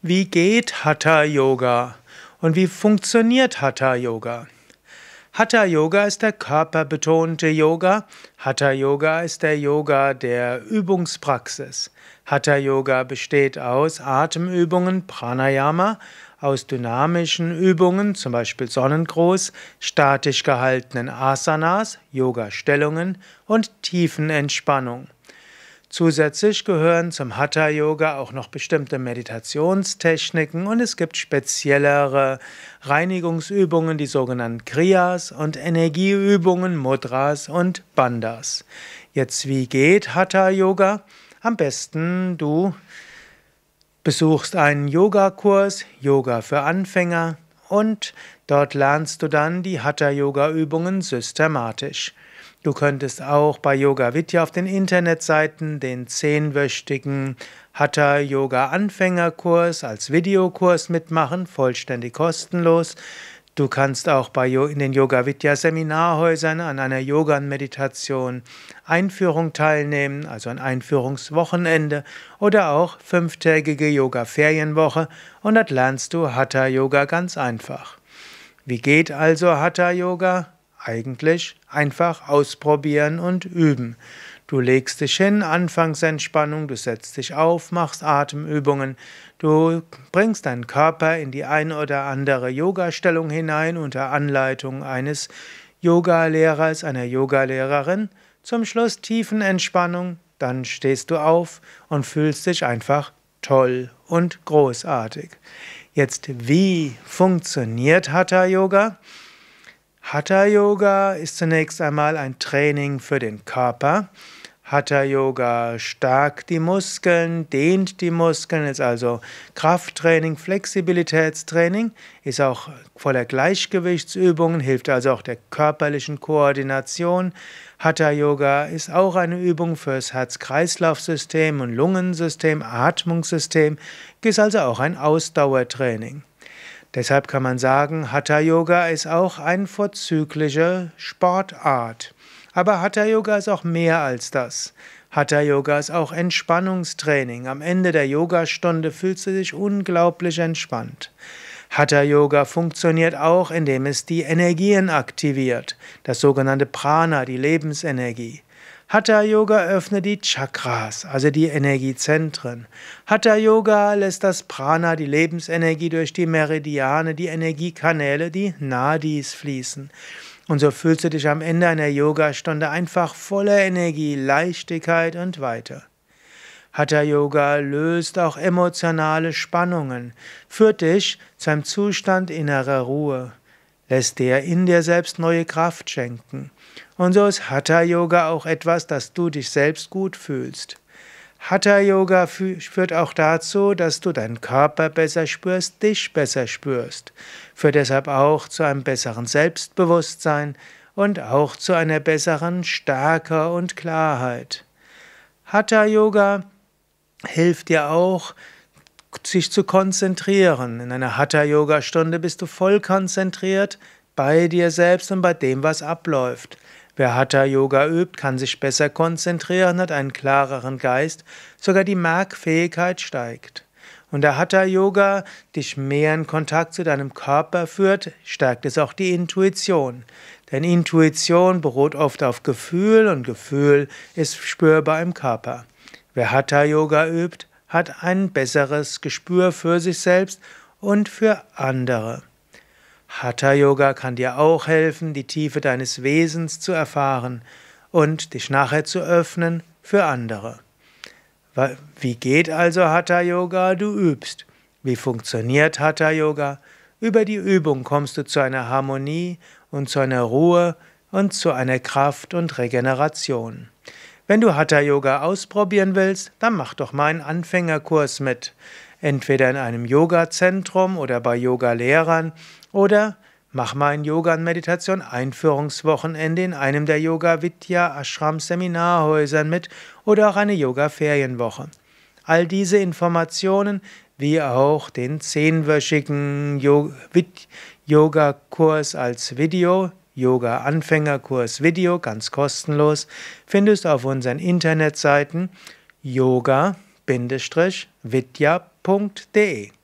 Wie geht Hatha Yoga und wie funktioniert Hatha Yoga? Hatha Yoga ist der körperbetonte Yoga. Hatha Yoga ist der Yoga der Übungspraxis. Hatha Yoga besteht aus Atemübungen, Pranayama, aus dynamischen Übungen, zum Beispiel Sonnengruß, statisch gehaltenen Asanas, Yoga-Stellungen und tiefen Entspannung. Zusätzlich gehören zum Hatha Yoga auch noch bestimmte Meditationstechniken und es gibt speziellere Reinigungsübungen, die sogenannten Kriyas und Energieübungen, Mudras und Bandhas. Jetzt wie geht Hatha Yoga? Am besten du besuchst einen Yogakurs, Yoga für Anfänger und dort lernst du dann die Hatha Yoga Übungen systematisch. Du könntest auch bei Yoga Vidya auf den Internetseiten den zehnwöchigen Hatha Yoga Anfängerkurs als Videokurs mitmachen, vollständig kostenlos. Du kannst auch bei in den Yoga Vidya Seminarhäusern an einer Yoga Meditation Einführung teilnehmen, also ein Einführungswochenende oder auch fünftägige Yoga Ferienwoche und dann lernst du Hatha Yoga ganz einfach. Wie geht also Hatha Yoga? Eigentlich einfach ausprobieren und üben. Du legst dich hin, Anfangsentspannung, du setzt dich auf, machst Atemübungen, du bringst deinen Körper in die ein oder andere Yogastellung hinein unter Anleitung eines Yogalehrers, einer Yogalehrerin, zum Schluss Tiefenentspannung, dann stehst du auf und fühlst dich einfach toll und großartig. Jetzt, wie funktioniert Hatha Yoga? Hatha Yoga ist zunächst einmal ein Training für den Körper. Hatha Yoga stärkt die Muskeln, dehnt die Muskeln, ist also Krafttraining, Flexibilitätstraining, ist auch voller Gleichgewichtsübungen, hilft also auch der körperlichen Koordination. Hatha Yoga ist auch eine Übung fürs Herz-Kreislauf-System und Lungensystem, Atmungssystem, ist also auch ein Ausdauertraining. Deshalb kann man sagen, Hatha Yoga ist auch eine vorzügliche Sportart. Aber Hatha Yoga ist auch mehr als das. Hatha Yoga ist auch Entspannungstraining. Am Ende der Yogastunde fühlst du dich unglaublich entspannt. Hatha Yoga funktioniert auch, indem es die Energien aktiviert, das sogenannte Prana, die Lebensenergie. Hatha Yoga öffnet die Chakras, also die Energiezentren. Hatha Yoga lässt das Prana, die Lebensenergie durch die Meridiane, die Energiekanäle, die Nadis fließen. Und so fühlst du dich am Ende einer Yogastunde einfach voller Energie, Leichtigkeit und weiter. Hatha Yoga löst auch emotionale Spannungen, führt dich zu einem Zustand innerer Ruhe, lässt dir in dir selbst neue Kraft schenken und so ist Hatha Yoga auch etwas, dass du dich selbst gut fühlst. Hatha Yoga führt auch dazu, dass du deinen Körper besser spürst, dich besser spürst. Führt deshalb auch zu einem besseren Selbstbewusstsein und auch zu einer besseren Stärke und Klarheit. Hatha Yoga hilft dir auch, sich zu konzentrieren. In einer Hatha Yoga Stunde bist du voll konzentriert bei dir selbst und bei dem, was abläuft. Wer Hatha Yoga übt, kann sich besser konzentrieren, hat einen klareren Geist, sogar die Merkfähigkeit steigt. Und der Hatha Yoga dich mehr in Kontakt zu deinem Körper führt, stärkt es auch die Intuition. Denn Intuition beruht oft auf Gefühl und Gefühl ist spürbar im Körper. Wer Hatha Yoga übt, hat ein besseres Gespür für sich selbst und für andere. Hatha Yoga kann dir auch helfen, die Tiefe deines Wesens zu erfahren und dich nachher zu öffnen für andere. Wie geht also Hatha Yoga? Du übst. Wie funktioniert Hatha Yoga? Über die Übung kommst du zu einer Harmonie und zu einer Ruhe und zu einer Kraft und Regeneration. Wenn du Hatha Yoga ausprobieren willst, dann mach doch mal einen Anfängerkurs mit entweder in einem Yoga-Zentrum oder bei Yogalehrern oder mach mal ein Yoga und Meditation Einführungswochenende in einem der Yoga Vidya Ashram seminarhäuser mit oder auch eine Yoga Ferienwoche. All diese Informationen, wie auch den zehnwöchigen Yoga Kurs als Video, Yoga Anfängerkurs Video ganz kostenlos, findest du auf unseren Internetseiten yoga-vidya.com www.ftf.de